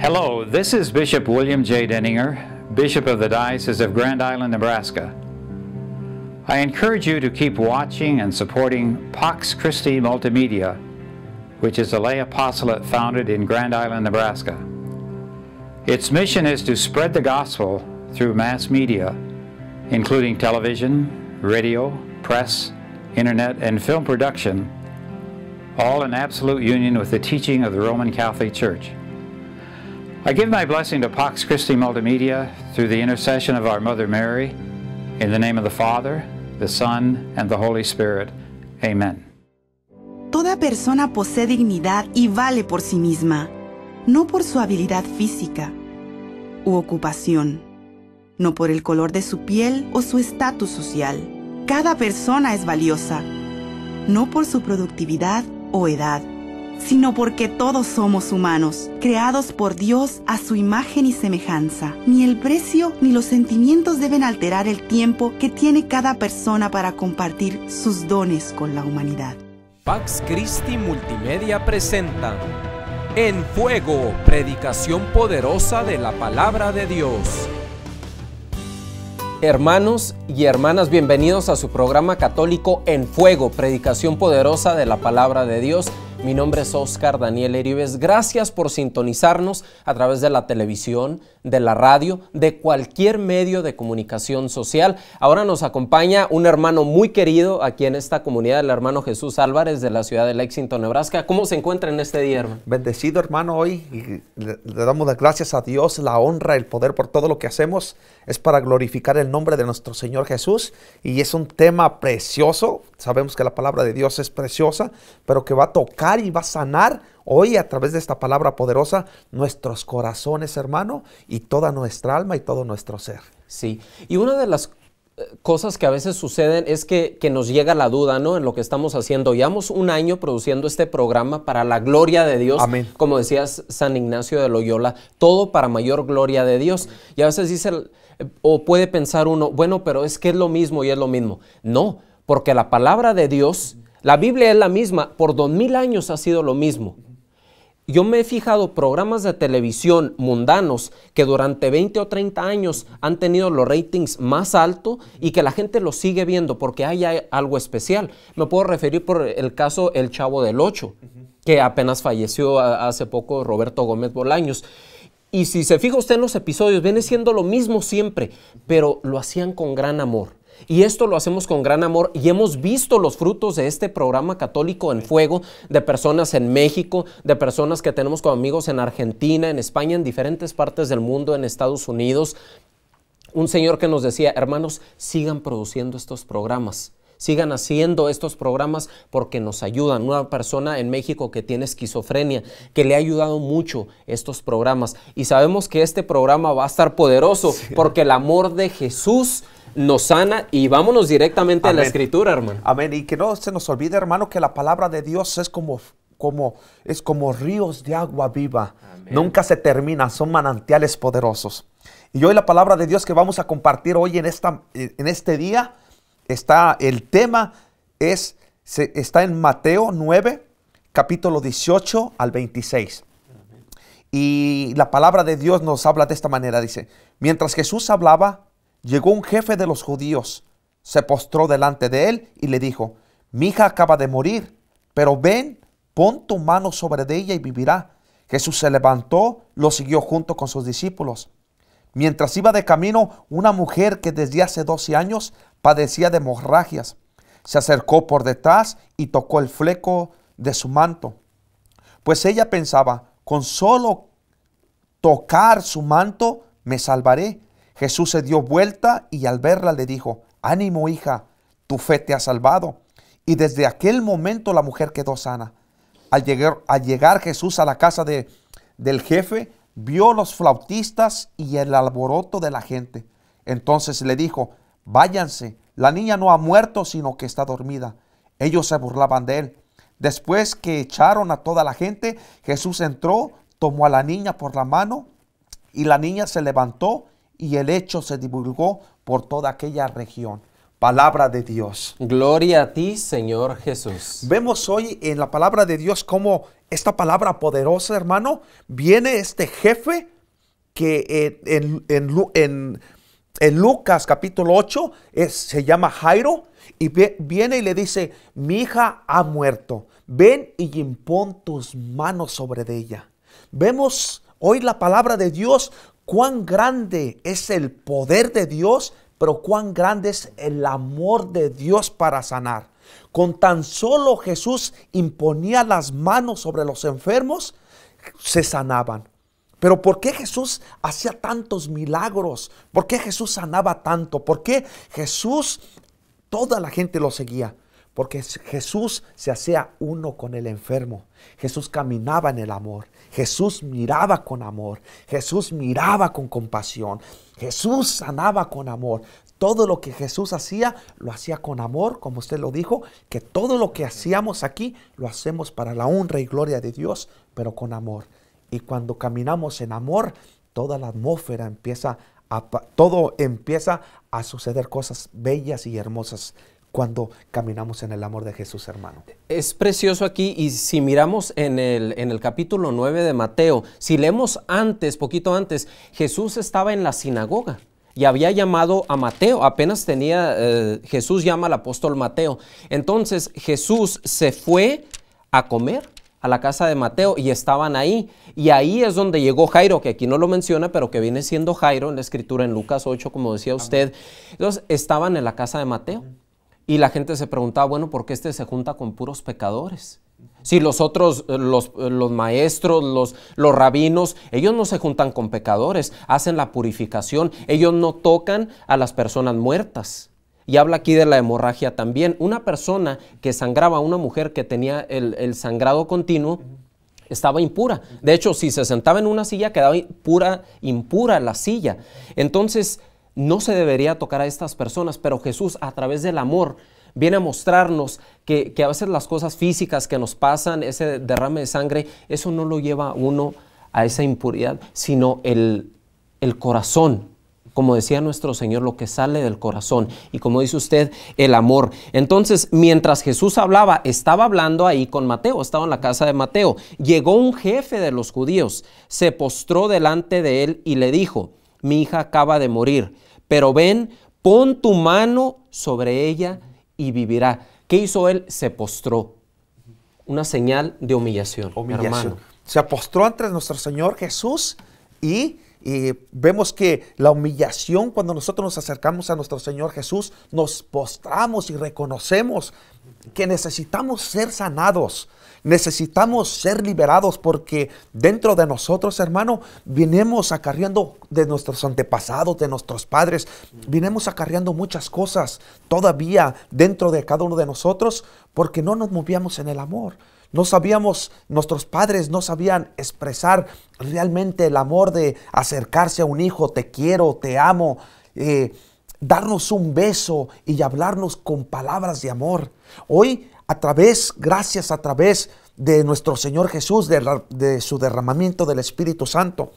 Hello, this is Bishop William J. Denninger, Bishop of the Diocese of Grand Island, Nebraska. I encourage you to keep watching and supporting Pax Christi Multimedia, which is a lay apostolate founded in Grand Island, Nebraska. Its mission is to spread the gospel through mass media, including television, radio, press, internet, and film production, all in absolute union with the teaching of the Roman Catholic Church. I give my blessing to Pax Christi Multimedia through the intercession of our Mother Mary, in the name of the Father, the Son, and the Holy Spirit. Amen. Toda persona posee dignidad y vale por sí misma, no por su habilidad física u ocupación, no por el color de su piel o su estatus social. Cada persona es valiosa, no por su productividad o edad sino porque todos somos humanos, creados por Dios a su imagen y semejanza. Ni el precio ni los sentimientos deben alterar el tiempo que tiene cada persona para compartir sus dones con la humanidad. Pax Christi Multimedia presenta En Fuego, predicación poderosa de la palabra de Dios. Hermanos y hermanas, bienvenidos a su programa católico En Fuego, predicación poderosa de la palabra de Dios mi nombre es Oscar Daniel Heribes. Gracias por sintonizarnos a través de la televisión, de la radio, de cualquier medio de comunicación social. Ahora nos acompaña un hermano muy querido aquí en esta comunidad, el hermano Jesús Álvarez de la ciudad de Lexington, Nebraska. ¿Cómo se encuentra en este día, hermano? Bendecido, hermano, hoy. le, le damos las gracias a Dios, la honra, el poder por todo lo que hacemos. Es para glorificar el nombre de nuestro Señor Jesús y es un tema precioso. Sabemos que la palabra de Dios es preciosa, pero que va a tocar y va a sanar Hoy a través de esta palabra poderosa, nuestros corazones, hermano, y toda nuestra alma y todo nuestro ser. Sí, y una de las eh, cosas que a veces suceden es que, nos llega la duda, ¿no? En lo que estamos haciendo. Llevamos un año produciendo este programa para la gloria de Dios. Amén. Como decías San Ignacio de Loyola, todo para mayor gloria de Dios. Y a veces dice, o puede pensar uno, bueno, pero es que es lo mismo y es lo mismo. No, porque la palabra de Dios, la Biblia es la misma, por dos mil años ha sido lo mismo. Yo me he fijado programas de televisión mundanos que durante 20 o 30 años han tenido los ratings más altos y que la gente los sigue viendo porque hay algo especial. Me puedo referir por el caso El Chavo del Ocho, que apenas falleció hace poco Roberto Gómez Bolaños. Y si se fija usted en los episodios, viene siendo lo mismo siempre, pero lo hacían con gran amor y esto lo hacemos con gran amor y hemos visto los frutos de este programa católico en fuego, de personas en México, de personas que tenemos como amigos en Argentina, en España, en diferentes partes del mundo, en Estados Unidos. Un señor que nos decía, hermanos, sigan produciendo estos programas sigan haciendo estos programas porque nos ayudan. Una persona en México que tiene esquizofrenia, que le ha ayudado mucho estos programas. Y sabemos que este programa va a estar poderoso porque el amor de Jesús nos sana y vámonos directamente a la escritura, hermano. Amén. Y que no se nos olvide, hermano, que la palabra de Dios es como como es como ríos de agua viva. Nunca se termina, son manantiales poderosos. Y hoy la palabra de Dios que vamos a compartir hoy en esta eh, en este día Está, el tema es, se, está en Mateo 9, capítulo 18 al 26. Y la palabra de Dios nos habla de esta manera, dice, mientras Jesús hablaba, llegó un jefe de los judíos, se postró delante de él y le dijo, mi hija acaba de morir, pero ven, pon tu mano sobre de ella y vivirá. Jesús se levantó, lo siguió junto con sus discípulos. Mientras iba de camino, una mujer que desde hace 12 años padecía de hemorragias, se acercó por detrás y tocó el fleco de su manto. Pues ella pensaba, con solo tocar su manto, me salvaré. Jesús se dio vuelta y al verla le dijo, ánimo hija, tu fe te ha salvado. Y desde aquel momento la mujer quedó sana. Al llegar, al llegar Jesús a la casa de, del jefe, vio los flautistas y el alboroto de la gente. Entonces le dijo, váyanse, la niña no ha muerto, sino que está dormida. Ellos se burlaban de él. Después que echaron a toda la gente, Jesús entró, tomó a la niña por la mano, y la niña se levantó, y el hecho se divulgó por toda aquella región palabra de Dios. Gloria a ti, Señor Jesús. Vemos hoy en la palabra de Dios cómo esta palabra poderosa, hermano, viene este jefe que eh, en, Lucas capítulo 8 se llama Jairo y viene y le dice, mi hija ha muerto, ven y impón tus manos sobre ella. Vemos hoy la palabra de Dios, cuán grande es el poder de Dios pero cuán grande es el amor de Dios para sanar. Con tan solo Jesús imponía las manos sobre los enfermos, se sanaban. Pero ¿por qué Jesús hacía tantos milagros? ¿Por qué Jesús sanaba tanto? ¿Por qué Jesús, toda la gente lo seguía? Porque Jesús se hacía uno con el enfermo. Jesús caminaba en el amor. Jesús miraba con amor. Jesús miraba con compasión. Jesús sanaba con amor. Todo lo que Jesús hacía, lo hacía con amor, como usted lo dijo, que todo lo que hacíamos aquí, lo hacemos para la honra y gloria de Dios, pero con amor. Y cuando caminamos en amor, toda la atmósfera empieza a, todo empieza a suceder cosas bellas y hermosas cuando caminamos en el amor de Jesús, hermano. Es precioso aquí y si miramos en el, en el capítulo 9 de Mateo, si leemos antes, poquito antes, Jesús estaba en la sinagoga y había llamado a Mateo, apenas tenía, eh, Jesús llama al apóstol Mateo. Entonces Jesús se fue a comer a la casa de Mateo y estaban ahí. Y ahí es donde llegó Jairo, que aquí no lo menciona, pero que viene siendo Jairo en la escritura en Lucas 8, como decía usted. Entonces estaban en la casa de Mateo. Y la gente se preguntaba, bueno, ¿por qué este se junta con puros pecadores? Si los otros, eh, eh, los, maestros, los, rabinos, ellos no se juntan con pecadores, hacen la purificación, ellos no tocan a las personas muertas. Y habla aquí de la hemorragia también. Una persona que sangraba, una mujer que tenía el, sangrado continuo, estaba impura. De hecho, si se sentaba en una silla, quedaba impura, impura la silla. Entonces, no se debería tocar a estas personas, pero Jesús a través del amor viene a mostrarnos que, a veces las cosas físicas que nos pasan, ese derrame de sangre, eso no lo lleva uno a esa impuridad, sino el, el corazón. Como decía nuestro Señor, lo que sale del corazón. Y como dice usted, el amor. Entonces, mientras Jesús hablaba, estaba hablando ahí con Mateo, estaba en la casa de Mateo. Llegó un jefe de los judíos, se postró delante de él y le dijo, mi hija acaba de morir pero ven, pon tu mano sobre ella y vivirá. ¿Qué hizo él? Se postró. Una señal de humillación. Hermano. Se postró ante nuestro Señor Jesús y y vemos que la humillación cuando nosotros nos acercamos a nuestro Señor Jesús, nos postramos y reconocemos que necesitamos ser sanados, necesitamos ser liberados porque dentro de nosotros, hermano, vinimos acarreando de nuestros antepasados, de nuestros padres, vinimos acarreando muchas cosas todavía dentro de cada uno de nosotros porque no nos movíamos en el amor. No sabíamos, nuestros padres no sabían expresar realmente el amor de acercarse a un hijo, te quiero, te amo, eh, darnos un beso y hablarnos con palabras de amor. Hoy, a través, gracias a través de nuestro Señor Jesús, de su derramamiento del Espíritu Santo,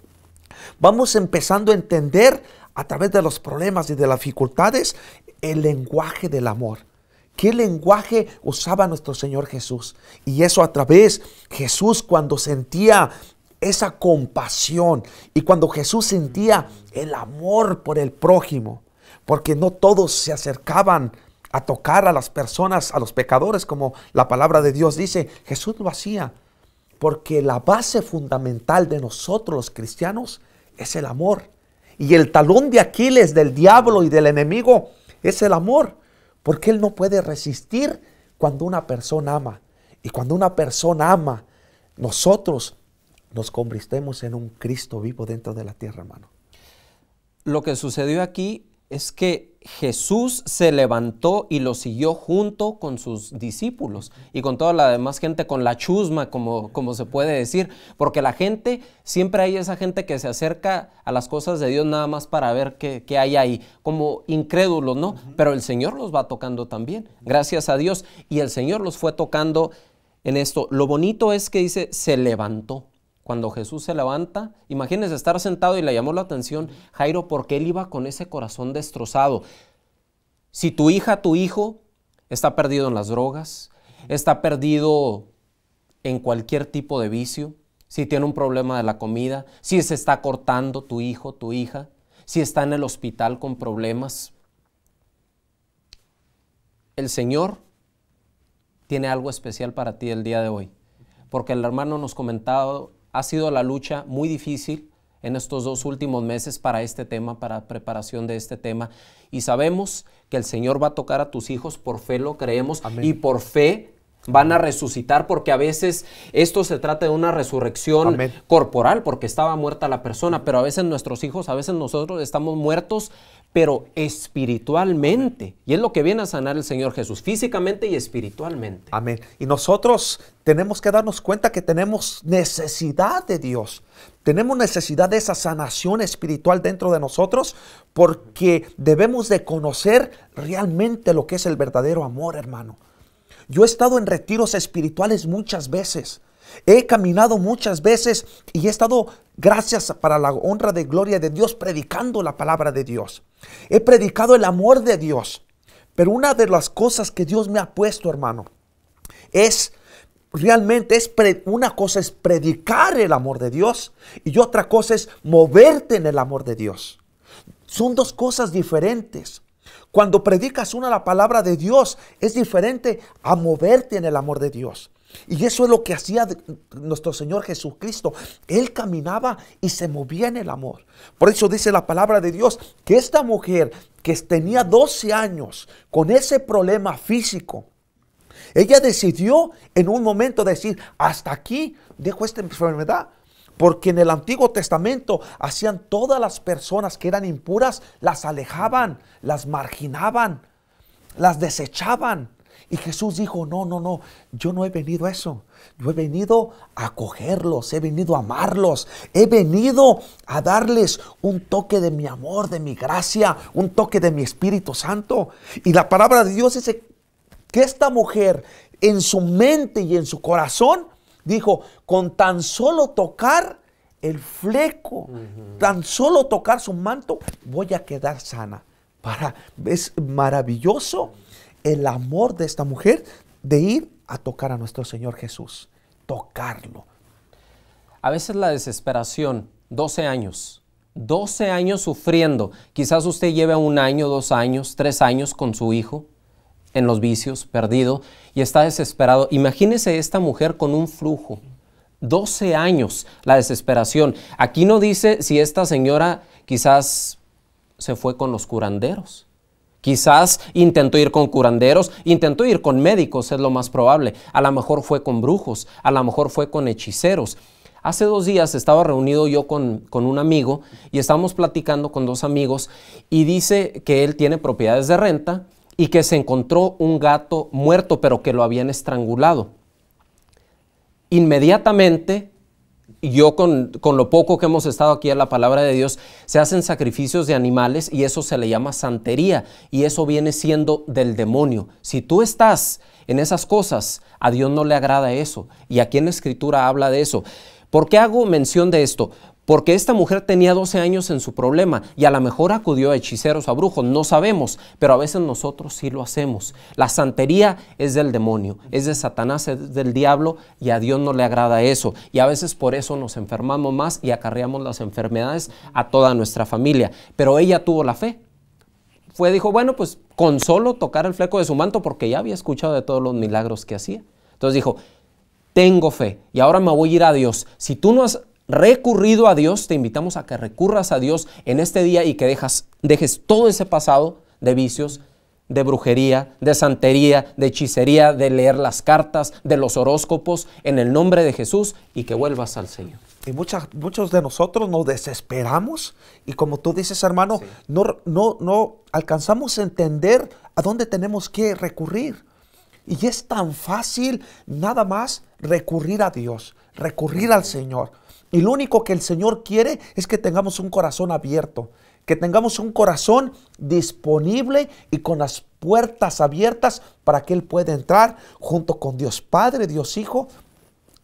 vamos empezando a entender a través de los problemas y de las dificultades el lenguaje del amor qué lenguaje usaba nuestro Señor Jesús. Y eso a través, Jesús cuando sentía esa compasión y cuando Jesús sentía el amor por el prójimo, porque no todos se acercaban a tocar a las personas, a los pecadores, como la palabra de Dios dice, Jesús lo hacía, porque la base fundamental de nosotros los cristianos es el amor. Y el talón de Aquiles del diablo y del enemigo es el amor. Porque Él no puede resistir cuando una persona ama. Y cuando una persona ama, nosotros nos convirtemos en un Cristo vivo dentro de la tierra, hermano. Lo que sucedió aquí es que Jesús se levantó y lo siguió junto con sus discípulos y con toda la demás gente, con la chusma, como, como se puede decir, porque la gente, siempre hay esa gente que se acerca a las cosas de Dios nada más para ver qué, hay ahí, como incrédulos, ¿no? Pero el Señor los va tocando también, gracias a Dios, y el Señor los fue tocando en esto. Lo bonito es que dice, se levantó cuando Jesús se levanta, imagínense estar sentado y le llamó la atención Jairo porque él iba con ese corazón destrozado. Si tu hija, tu hijo está perdido en las drogas, está perdido en cualquier tipo de vicio, si tiene un problema de la comida, si se está cortando tu hijo, tu hija, si está en el hospital con problemas, el Señor tiene algo especial para ti el día de hoy. Porque el hermano nos comentaba ha sido la lucha muy difícil en estos dos últimos meses para este tema, para preparación de este tema. Y sabemos que el Señor va a tocar a tus hijos, por fe lo creemos y por fe van a resucitar porque a veces esto se trata de una resurrección corporal porque estaba muerta la persona, pero a veces nuestros hijos, a veces nosotros estamos muertos, pero espiritualmente. Y es lo que viene a sanar el Señor Jesús, físicamente y espiritualmente. Amén. Y nosotros tenemos que darnos cuenta que tenemos necesidad de Dios. Tenemos necesidad de esa sanación espiritual dentro de nosotros porque debemos de conocer realmente lo que es el verdadero amor, hermano. Yo he estado en retiros espirituales muchas veces He caminado muchas veces y he estado, gracias para la honra de gloria de Dios, predicando la palabra de Dios. He predicado el amor de Dios. Pero una de las cosas que Dios me ha puesto, hermano, es realmente es una cosa es predicar el amor de Dios y otra cosa es moverte en el amor de Dios. Son dos cosas diferentes. Cuando predicas una la palabra de Dios es diferente a moverte en el amor de Dios. Y eso es lo que hacía nuestro Señor Jesucristo. Él caminaba y se movía en el amor. Por eso dice la palabra de Dios que esta mujer que tenía 12 años con ese problema físico, ella decidió en un momento decir, hasta aquí dejo esta enfermedad. Porque en el Antiguo Testamento hacían todas las personas que eran impuras, las alejaban, las marginaban, las desechaban. Y Jesús dijo, no, no, no, yo no he venido a eso. Yo he venido a acogerlos, he venido a amarlos, he venido a darles un toque de mi amor, de mi gracia, un toque de mi Espíritu Santo. Y la palabra de Dios dice que esta mujer en su mente y en su corazón dijo, con tan solo tocar el fleco, tan solo tocar su manto, voy a quedar sana. Para, es maravilloso el amor de esta mujer de ir a tocar a nuestro Señor Jesús, tocarlo. A veces la desesperación, 12 años, 12 años sufriendo, quizás usted lleve un año, dos años, tres años con su hijo en los vicios, perdido, y está desesperado. Imagínese esta mujer con un flujo, 12 años la desesperación. Aquí no dice si esta señora quizás se fue con los curanderos Quizás intentó ir con curanderos, intentó ir con médicos, es lo más probable. A lo mejor fue con brujos, a lo mejor fue con hechiceros. Hace dos días estaba reunido yo con, con, un amigo y estábamos platicando con dos amigos y dice que él tiene propiedades de renta y que se encontró un gato muerto pero que lo habían estrangulado. Inmediatamente yo con, con, lo poco que hemos estado aquí en la palabra de Dios, se hacen sacrificios de animales y eso se le llama santería y eso viene siendo del demonio. Si tú estás en esas cosas, a Dios no le agrada eso. Y aquí en la escritura habla de eso. ¿Por qué hago mención de esto? porque esta mujer tenía 12 años en su problema y a lo mejor acudió a hechiceros, a brujos, no sabemos, pero a veces nosotros sí lo hacemos. La santería es del demonio, es de Satanás, es del diablo y a Dios no le agrada eso. Y a veces por eso nos enfermamos más y acarreamos las enfermedades a toda nuestra familia. Pero ella tuvo la fe. Fue, dijo, bueno, pues con solo tocar el fleco de su manto porque ya había escuchado de todos los milagros que hacía. Entonces dijo, tengo fe y ahora me voy a ir a Dios. Si tú no has recurrido a Dios, te invitamos a que recurras a Dios en este día y que dejas, dejes todo ese pasado de vicios, de brujería, de santería, de hechicería, de leer las cartas, de los horóscopos, en el nombre de Jesús y que vuelvas al Señor. Y muchas, muchos de nosotros nos desesperamos y como tú dices, hermano, no, no, no alcanzamos a entender a dónde tenemos que recurrir. Y es tan fácil nada más recurrir a Dios, recurrir al Señor. Y lo único que el Señor quiere es que tengamos un corazón abierto, que tengamos un corazón disponible y con las puertas abiertas para que Él pueda entrar junto con Dios Padre, Dios Hijo,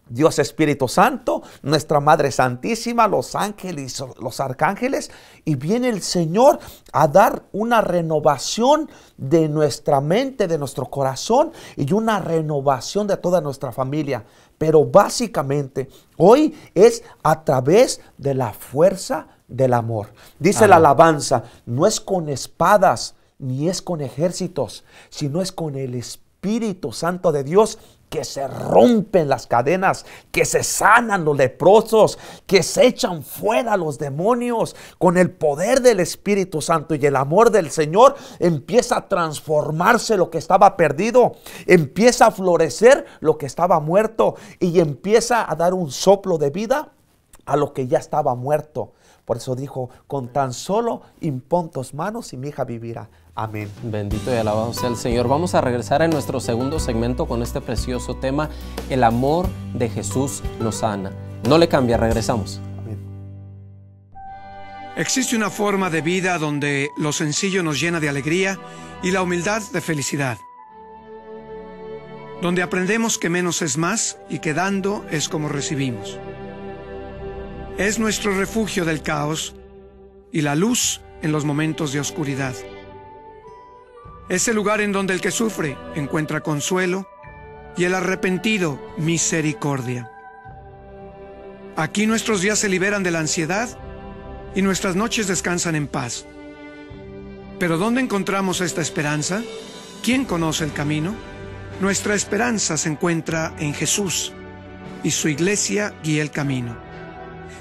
Dios Espíritu Santo, nuestra Madre Santísima, los ángeles, los arcángeles, y viene el Señor a dar una renovación de nuestra mente, de nuestro corazón y una renovación de toda nuestra familia. Pero básicamente hoy es a través de la fuerza del amor. Dice la alabanza, no es con espadas ni es con ejércitos, sino es con el Espíritu Santo de Dios que se rompen las cadenas, que se sanan los leprosos, que se echan fuera los demonios. Con el poder del Espíritu Santo y el amor del Señor empieza a transformarse lo que estaba perdido, empieza a florecer lo que estaba muerto y empieza a dar un soplo de vida a lo que ya estaba muerto. Por eso dijo, con tan solo impontos manos y mi hija vivirá. Amén. Bendito y alabado sea el Señor. Vamos a regresar a nuestro segundo segmento con este precioso tema, el amor de Jesús nos sana. No le cambia, regresamos. Existe una forma de vida donde lo sencillo nos llena de alegría y la humildad de felicidad. Donde aprendemos que menos es más y que dando es como recibimos. Es nuestro refugio del caos y la luz en los momentos de oscuridad. Es el lugar en donde el que sufre encuentra consuelo y el arrepentido misericordia. Aquí nuestros días se liberan de la ansiedad y nuestras noches descansan en paz. Pero ¿dónde encontramos esta esperanza? ¿Quién conoce el camino? Nuestra esperanza se encuentra en Jesús y su iglesia guía el camino.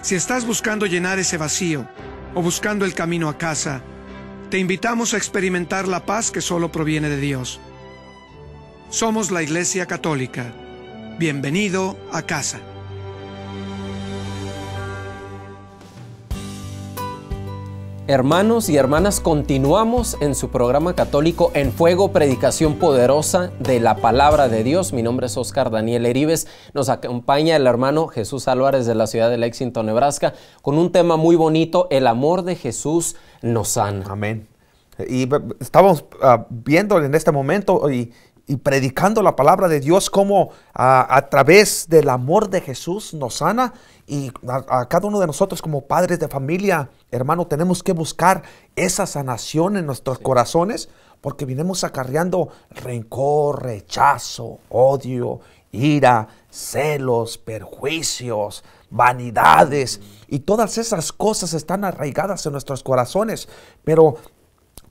Si estás buscando llenar ese vacío o buscando el camino a casa, te invitamos a experimentar la paz que solo proviene de Dios. Somos la Iglesia Católica. Bienvenido a casa. Hermanos y hermanas, continuamos en su programa católico En Fuego, predicación poderosa de la palabra de Dios. Mi nombre es Oscar Daniel Heribes. Nos acompaña el hermano Jesús Álvarez de la ciudad de Lexington, Nebraska, con un tema muy bonito, el amor de Jesús nos sana. Amén. Y estamos ah, viendo en este momento y, y predicando la palabra de Dios, como a, través del amor de Jesús nos sana. Y a, cada uno de nosotros como padres de familia, hermano, tenemos que buscar esa sanación en nuestros corazones porque vinimos acarreando rencor, rechazo, odio, ira, celos, perjuicios, vanidades. Mm. Y todas esas cosas están arraigadas en nuestros corazones. Pero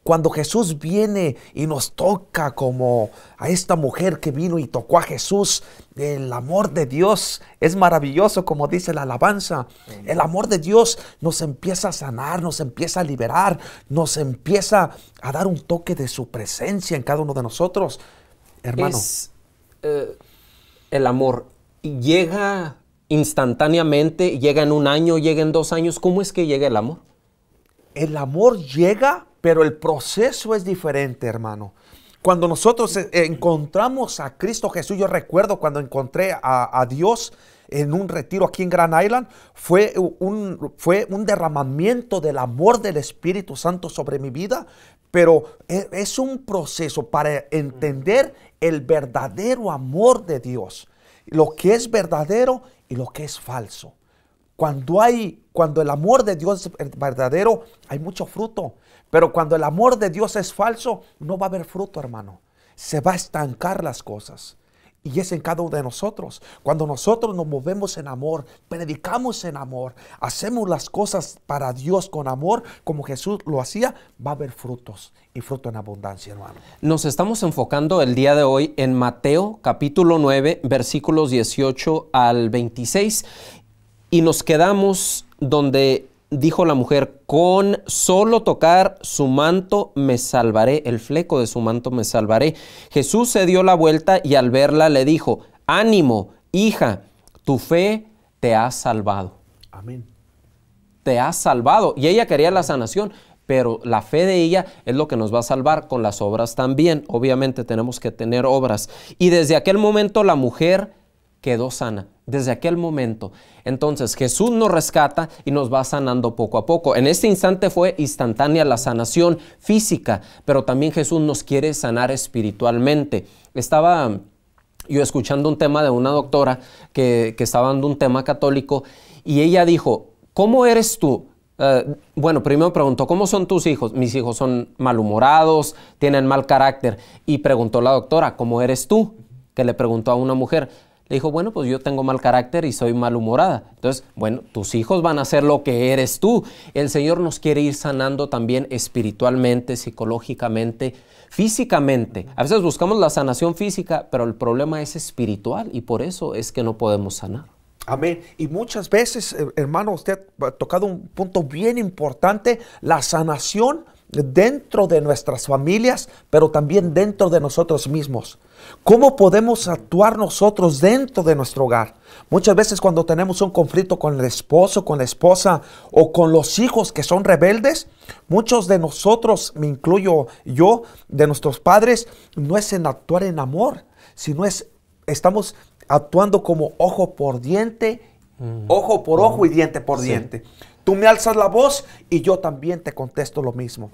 cuando Jesús viene y nos toca como a esta mujer que vino y tocó a Jesús, el amor de Dios es maravilloso, como dice la alabanza. El amor de Dios nos empieza a sanar, nos empieza a liberar, nos empieza a dar un toque de su presencia en cada uno de nosotros. Hermano. Eh, el amor llega instantáneamente, llega en un año, llega en dos años. ¿Cómo es que llega el amor? El amor llega pero el proceso es diferente, hermano. Cuando nosotros eh, encontramos a Cristo Jesús, yo recuerdo cuando encontré a, Dios en un retiro aquí en Grand Island, fue un derramamiento del amor del Espíritu Santo sobre mi vida, pero e, es un proceso para entender el verdadero amor de Dios, lo que es verdadero y lo que es falso. Cuando hay, cuando el amor de Dios es verdadero, hay mucho fruto. Pero cuando el amor de Dios es falso, no va a haber fruto, hermano. Se va a estancar las cosas. Y es en cada uno de nosotros. Cuando nosotros nos movemos en amor, predicamos en amor, hacemos las cosas para Dios con amor, como Jesús lo hacía, va a haber frutos y fruto en abundancia, hermano. Nos estamos enfocando el día de hoy en Mateo capítulo 9, versículos 18 al 26. Y nos quedamos donde dijo la mujer, con solo tocar su manto me salvaré, el fleco de su manto me salvaré. Jesús se dio la vuelta y al verla le dijo, ánimo, hija, tu fe te ha salvado. Amén. Te ha salvado. Y ella quería la sanación, pero la fe de ella es lo que nos va a salvar con las obras también. Obviamente tenemos que tener obras. Y desde aquel momento la mujer quedó sana desde aquel momento. Entonces Jesús nos rescata y nos va sanando poco a poco. En este instante fue instantánea la sanación física, pero también Jesús nos quiere sanar espiritualmente. Estaba um, yo escuchando un tema de una doctora que, estaba dando un tema católico y ella dijo, ¿cómo eres tú? Eh, bueno, primero preguntó, ¿cómo son tus hijos? Mis hijos son malhumorados, tienen mal carácter. Y preguntó la doctora, ¿cómo eres tú? Que le preguntó a una mujer. Le dijo, bueno, pues yo tengo mal carácter y soy malhumorada. Entonces, bueno, tus hijos van a ser lo que eres tú. El Señor nos quiere ir sanando también espiritualmente, psicológicamente, físicamente. A veces buscamos la sanación física, pero el problema es espiritual y por eso es que no podemos sanar. Amén. Y muchas veces, eh, hermano, usted ha tocado un punto bien importante, la sanación dentro de nuestras familias, pero también dentro de nosotros mismos. ¿Cómo podemos actuar nosotros dentro de nuestro hogar? Muchas veces cuando tenemos un conflicto con el esposo, con la esposa o con los hijos que son rebeldes, muchos de nosotros, me incluyo yo, de nuestros padres, no es en actuar en amor, sino es, estamos actuando como ojo por diente, mm. ojo por ojo y diente por diente. Tú me alzas la voz y yo también te contesto lo mismo.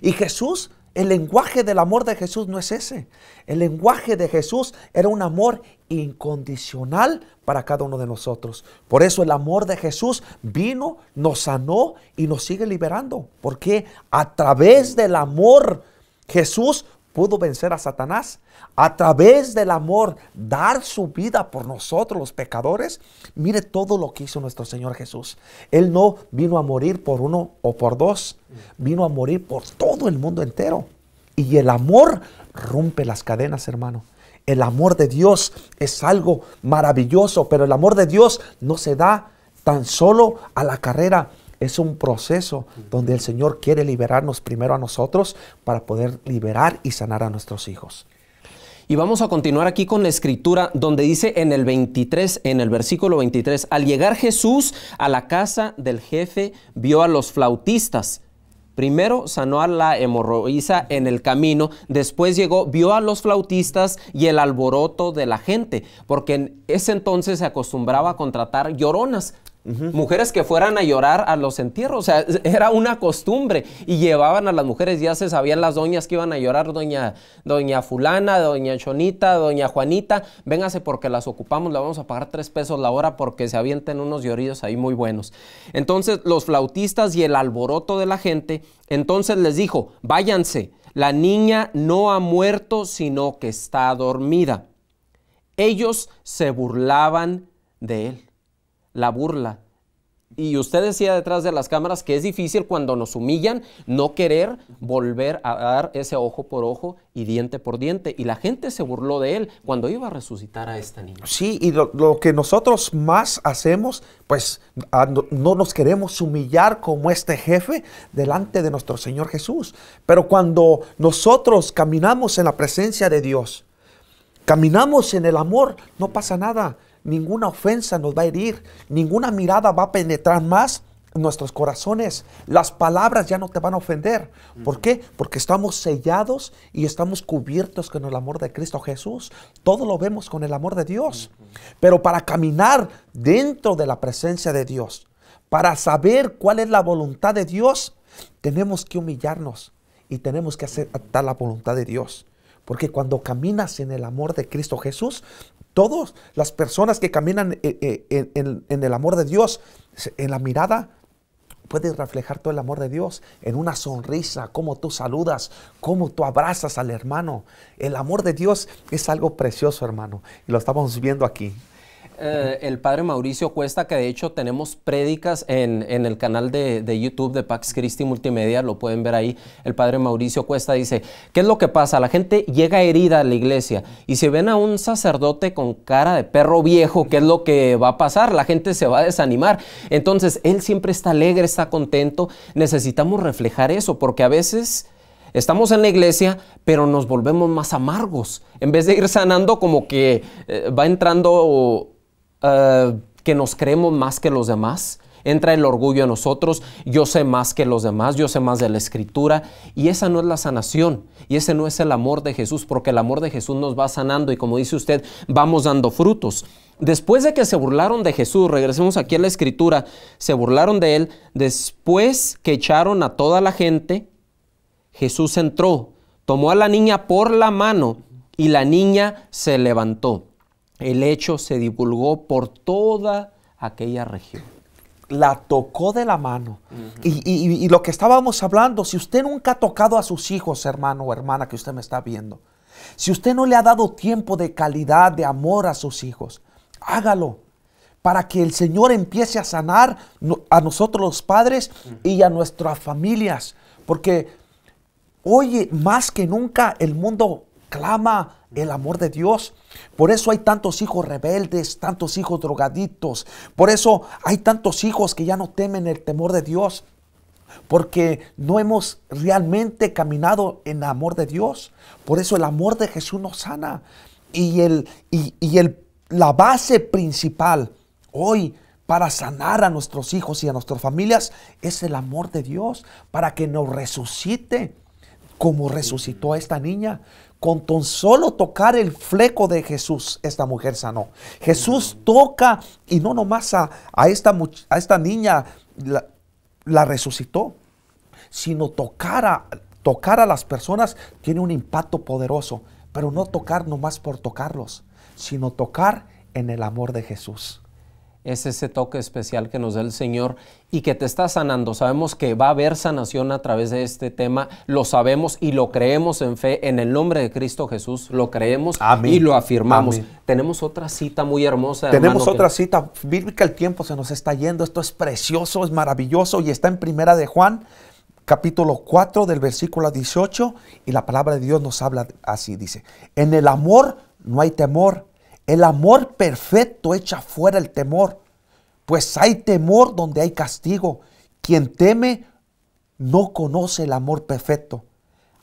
Y Jesús, el lenguaje del amor de Jesús no es ese. El lenguaje de Jesús era un amor incondicional para cada uno de nosotros. Por eso el amor de Jesús vino, nos sanó y nos sigue liberando. Porque a través del amor Jesús pudo vencer a Satanás? A través del amor, dar su vida por nosotros los pecadores. Mire todo lo que hizo nuestro Señor Jesús. Él no vino a morir por uno o por dos, vino a morir por todo el mundo entero. Y el amor rompe las cadenas, hermano. El amor de Dios es algo maravilloso, pero el amor de Dios no se da tan solo a la carrera, es un proceso donde el Señor quiere liberarnos primero a nosotros para poder liberar y sanar a nuestros hijos. Y vamos a continuar aquí con la escritura donde dice en el 23, en el versículo 23, al llegar Jesús a la casa del jefe, vio a los flautistas. Primero sanó a la hemorroiza en el camino, después llegó, vio a los flautistas y el alboroto de la gente, porque en ese entonces se acostumbraba a contratar lloronas Mujeres que fueran a llorar a los entierros, o sea, era una costumbre y llevaban a las mujeres, ya se sabían las doñas que iban a llorar, doña, doña fulana, doña Chonita, doña Juanita, véngase porque las ocupamos, la vamos a pagar tres pesos la hora porque se avienten unos lloridos ahí muy buenos. Entonces los flautistas y el alboroto de la gente, entonces les dijo, váyanse, la niña no ha muerto sino que está dormida. Ellos se burlaban de él la burla. Y usted decía detrás de las cámaras que es difícil cuando nos humillan no querer volver a dar ese ojo por ojo y diente por diente. Y la gente se burló de él cuando iba a resucitar a esta niña. Sí, y lo, que nosotros más hacemos, pues no nos queremos humillar como este jefe delante de nuestro Señor Jesús. Pero cuando nosotros caminamos en la presencia de Dios, caminamos en el amor, no pasa nada ninguna ofensa nos va a herir, ninguna mirada va a penetrar más nuestros corazones. Las palabras ya no te van a ofender. ¿Por qué? Porque estamos sellados y estamos cubiertos con el amor de Cristo Jesús. Todo lo vemos con el amor de Dios. Pero para caminar dentro de la presencia de Dios, para saber cuál es la voluntad de Dios, tenemos que humillarnos y tenemos que aceptar la voluntad de Dios. Porque cuando caminas en el amor de Cristo Jesús, Todas las personas que caminan eh, eh, en, el amor de Dios, en la mirada, pueden reflejar todo el amor de Dios en una sonrisa, como tú saludas, como tú abrazas al hermano. El amor de Dios es algo precioso, hermano, y lo estamos viendo aquí. Eh, el padre Mauricio Cuesta, que de hecho tenemos prédicas en, el canal de, YouTube de Pax Christi Multimedia, lo pueden ver ahí. El padre Mauricio Cuesta dice, ¿qué es lo que pasa? La gente llega herida a la iglesia y si ven a un sacerdote con cara de perro viejo, ¿qué es lo que va a pasar? La gente se va a desanimar. Entonces, él siempre está alegre, está contento. Necesitamos reflejar eso porque a veces... Estamos en la iglesia, pero nos volvemos más amargos. En vez de ir sanando, como que eh, va entrando eh, que nos creemos más que los demás. Entra el orgullo en nosotros, yo sé más que los demás, yo sé más de la escritura, y esa no es la sanación, y ese no es el amor de Jesús, porque el amor de Jesús nos va sanando y como dice usted, vamos dando frutos. Después de que se burlaron de Jesús, regresemos aquí a la escritura, se burlaron de él, después que echaron a toda la gente, Jesús entró, tomó a la niña por la mano y la niña se levantó el hecho se divulgó por toda aquella región. La tocó de la mano. y, lo que estábamos hablando, si usted nunca ha tocado a sus hijos, hermano o hermana que usted me está viendo, si usted no le ha dado tiempo de calidad, de amor a sus hijos, hágalo para que el Señor empiece a sanar a nosotros los padres y a nuestras familias. Porque, hoy más que nunca el mundo clama el amor de Dios. Por eso hay tantos hijos rebeldes, tantos hijos drogadictos. Por eso hay tantos hijos que ya no temen el temor de Dios. Porque no hemos realmente caminado en el amor de Dios. Por eso el amor de Jesús nos sana. Y, el, y, el, la base principal hoy para sanar a nuestros hijos y a nuestras familias es el amor de Dios. Para que nos resucite como resucitó a esta niña. Con tan solo tocar el fleco de Jesús, esta mujer sanó. Jesús toca y no nomás a, a esta, a esta niña la, resucitó, sino tocar tocar a las personas tiene un impacto poderoso, pero no tocar nomás por tocarlos, sino tocar en el amor de Jesús es ese toque especial que nos da el Señor y que te está sanando. Sabemos que va a haber sanación a través de este tema, lo sabemos y lo creemos en fe, en el nombre de Cristo Jesús, lo creemos y lo afirmamos. Tenemos otra cita muy hermosa. Tenemos otra cita bíblica, el tiempo se nos está yendo, esto es precioso, es maravilloso y está en primera de Juan capítulo 4 del versículo 18 y la palabra de Dios nos habla así, dice, en el amor no hay temor, el amor perfecto echa fuera el temor, pues hay temor donde hay castigo. Quien teme no conoce el amor perfecto.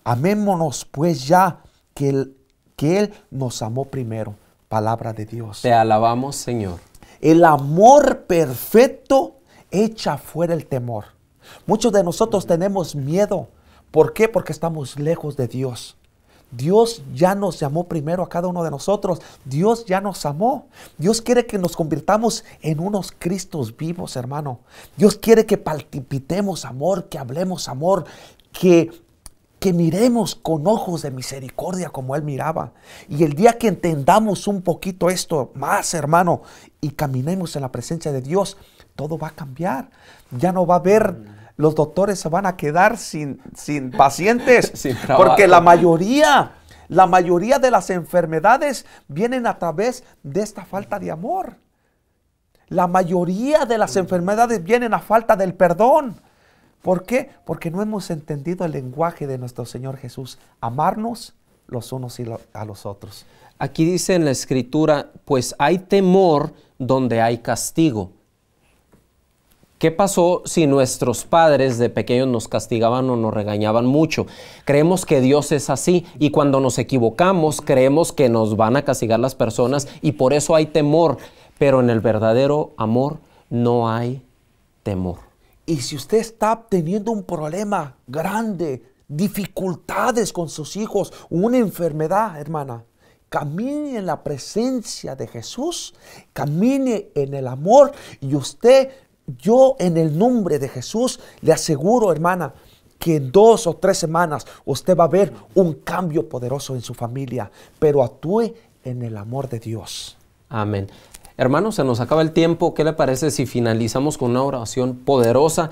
Amémonos pues ya que Él, que él nos amó primero. Palabra de Dios. Te alabamos, Señor. El amor perfecto echa fuera el temor. Muchos de nosotros tenemos miedo. ¿Por qué? Porque estamos lejos de Dios. Dios ya nos llamó primero a cada uno de nosotros. Dios ya nos amó. Dios quiere que nos convirtamos en unos Cristos vivos, hermano. Dios quiere que palpitemos amor, que hablemos amor, que que miremos con ojos de misericordia como Él miraba. Y el día que entendamos un poquito esto más, hermano, y caminemos en la presencia de Dios, todo va a cambiar. Ya no va a haber los doctores se van a quedar sin, sin pacientes, porque la mayoría, la mayoría de las enfermedades vienen a través de esta falta de amor. La mayoría de las enfermedades vienen a falta del perdón. ¿Por qué? Porque no hemos entendido el lenguaje de nuestro Señor Jesús, amarnos los unos y a los otros. Aquí dice en la escritura, pues hay temor donde hay castigo. ¿Qué pasó si nuestros padres de pequeños nos castigaban o nos regañaban mucho? Creemos que Dios es así y cuando nos equivocamos creemos que nos van a castigar las personas y por eso hay temor, pero en el verdadero amor no hay temor. Y si usted está teniendo un problema grande, dificultades con sus hijos, una enfermedad, hermana, camine en la presencia de Jesús, camine en el amor y usted yo en el nombre de Jesús le aseguro, hermana, que en dos o tres semanas usted va a ver un cambio poderoso en su familia, pero actúe en el amor de Dios. Amén. Hermano, se nos acaba el tiempo. ¿Qué le parece si finalizamos con una oración poderosa?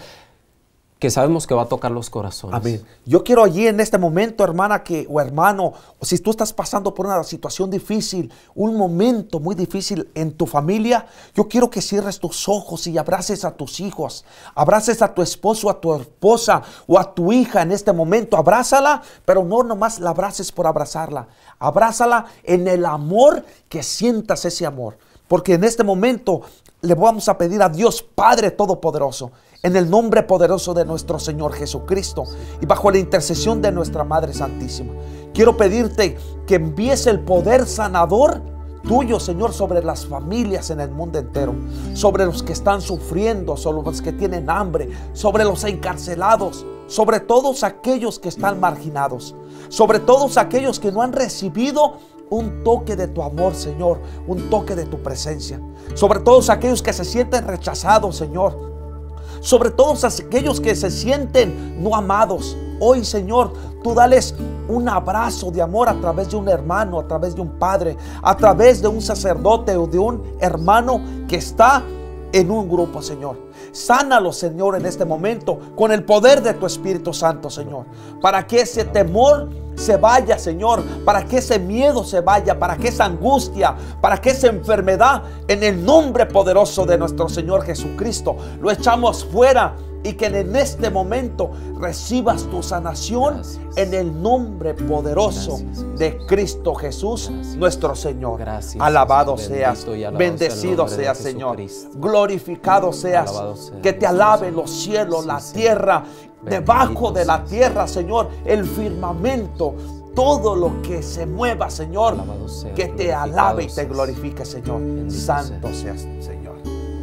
que sabemos que va a tocar los corazones. Amén. Yo quiero allí en este momento, hermana, que o hermano, si tú estás pasando por una situación difícil, un momento muy difícil en tu familia, yo quiero que cierres tus ojos y abraces a tus hijos, abraces a tu esposo, a tu esposa o a tu hija en este momento, abrázala, pero no nomás la abraces por abrazarla, abrázala en el amor que sientas ese amor. Porque en este momento le vamos a pedir a Dios Padre Todopoderoso en el nombre poderoso de nuestro Señor Jesucristo y bajo la intercesión de nuestra Madre Santísima. Quiero pedirte que envíes el poder sanador tuyo, Señor, sobre las familias en el mundo entero, sobre los que están sufriendo, sobre los que tienen hambre, sobre los encarcelados, sobre todos aquellos que están marginados, sobre todos aquellos que no han recibido un toque de tu amor, Señor, un toque de tu presencia, sobre todos aquellos que se sienten rechazados, Señor, sobre todos aquellos que se sienten no amados. Hoy, Señor, tú dales un abrazo de amor a través de un hermano, a través de un padre, a través de un sacerdote o de un hermano que está en un grupo, Señor. Sánalo, Señor, en este momento con el poder de tu Espíritu Santo, Señor. Para que ese temor se vaya, Señor. Para que ese miedo se vaya. Para que esa angustia. Para que esa enfermedad. En el nombre poderoso de nuestro Señor Jesucristo. Lo echamos fuera y que en este momento recibas tu sanación en el nombre poderoso de Cristo Jesús, nuestro Señor. Alabado seas, bendecido seas, Señor. Glorificado seas, que te alaben los cielos, la tierra, debajo de la tierra, Señor, el firmamento, todo lo que se mueva, Señor, que te alabe y te glorifique, Señor. Santo seas, Señor.